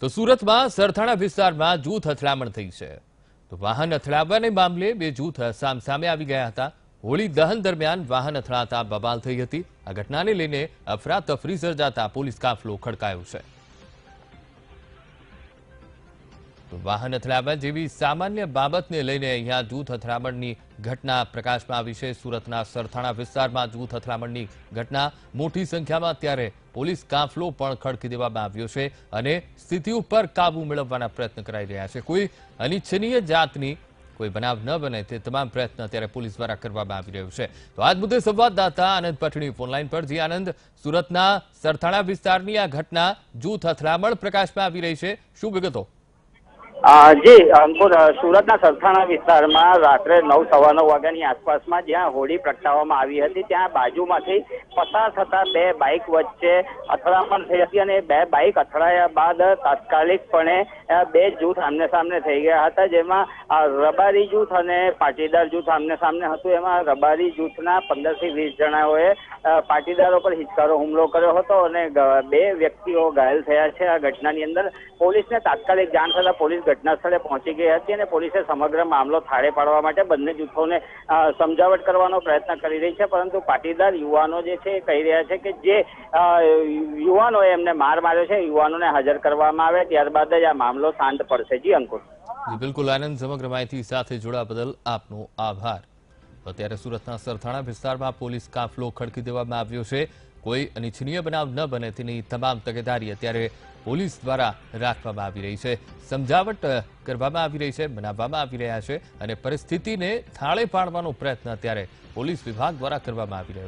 તો સુરતમાં સરથાણા વિસ્તારમાં જૂથ અથડામણ થઈ છે તો વાહન અથડાવવાને મામલે બે જૂથ સામસામે આવી ગયા હતા હોળી દહન દરમિયાન વાહન અથડાતા બબાલ થઈ હતી આ ઘટનાને લઈને અફરાતફરી સર્જાતા પોલીસ કાફલો ખડકાયો છે વાહન અથડામણ જેવી સામાન્ય બાબતને લઈને અહીંયા જૂથ અથડામણની ઘટના પ્રકાશમાં આવી છે સુરતના સરથાણા વિસ્તારમાં જૂથ અથડામણની ઘટના મોટી સંખ્યામાં ત્યારે પોલીસ કાફલો પણ ખડકી દેવામાં આવ્યો છે અને સ્થિતિ ઉપર કાબુ મેળવવાના પ્રયત્ન કરાઈ રહ્યા છે કોઈ અનિચ્છનીય જાતની કોઈ બનાવ ન બને તે તમામ પ્રયત્ન અત્યારે પોલીસ દ્વારા કરવામાં આવી રહ્યો છે તો આજ મુદ્દે સંવાદદાતા આનંદ પટણી ફોનલાઈન પર જી આનંદ સુરતના સરથાણા વિસ્તારની આ ઘટના જૂથ અથડામણ પ્રકાશમાં આવી રહી છે શું વિગતો જી અંકુર સુરતના સરથાણા વિસ્તારમાં રાત્રે નવ સવા નવ વાગ્યાની આસપાસમાં જ્યાં હોળી પ્રગટાવવામાં આવી હતી ત્યાં બાજુમાંથી પસાર થતા બે બાઇક વચ્ચે અથડામણ થઈ હતી અને બે બાઇક અથડાયા બાદ તાત્કાલિકપણે બે જૂથ આમને સામને થઈ ગયા હતા જેમાં રબારી જૂથ અને પાટીદાર જૂથ આમને સામને હતું એમાં રબારી જૂથના પંદરથી વીસ જણાઓએ પાટીદારો પર હિચકારો હુમલો કર્યો હતો અને બે વ્યક્તિઓ ઘાયલ થયા છે આ ઘટનાની અંદર પોલીસને તાત્કાલિક જાણ થતા પોલીસ ઘટનાસ્થળે પહોંચી ગઈ હતી અને પોલીસે સમગ્ર મામલો થાળે પાડવા માટે બંને જૂથોને સમજાવટ કરવાનો પ્રયત્ન કરી રહી છે પરંતુ પાટીદાર યુવાનો જે છે એ કહી રહ્યા છે કે જે યુવાનોએ એમને માર માર્યો છે યુવાનોને હાજર કરવામાં આવે ત્યારબાદ જ આ મામલો શાંત પડશે જી અંકુર બિલકુલ આનંદ સમગ્ર માહિતી સાથે જોડા બદલ આપનો આભાર અત્યારે સુરતના સરથાણા વિસ્તારમાં પોલીસ કાફલો ખડકી દેવામાં આવ્યો છે કોઈ અનિચ્છનીય બનાવ ન બને તેની તમામ તકેદારી અત્યારે પોલીસ દ્વારા રાખવામાં આવી રહી છે સમજાવટ કરવામાં આવી રહી છે બનાવવામાં આવી રહ્યા છે અને પરિસ્થિતિને થાળે પાડવાનો પ્રયત્ન અત્યારે પોલીસ વિભાગ દ્વારા કરવામાં આવી રહ્યો છે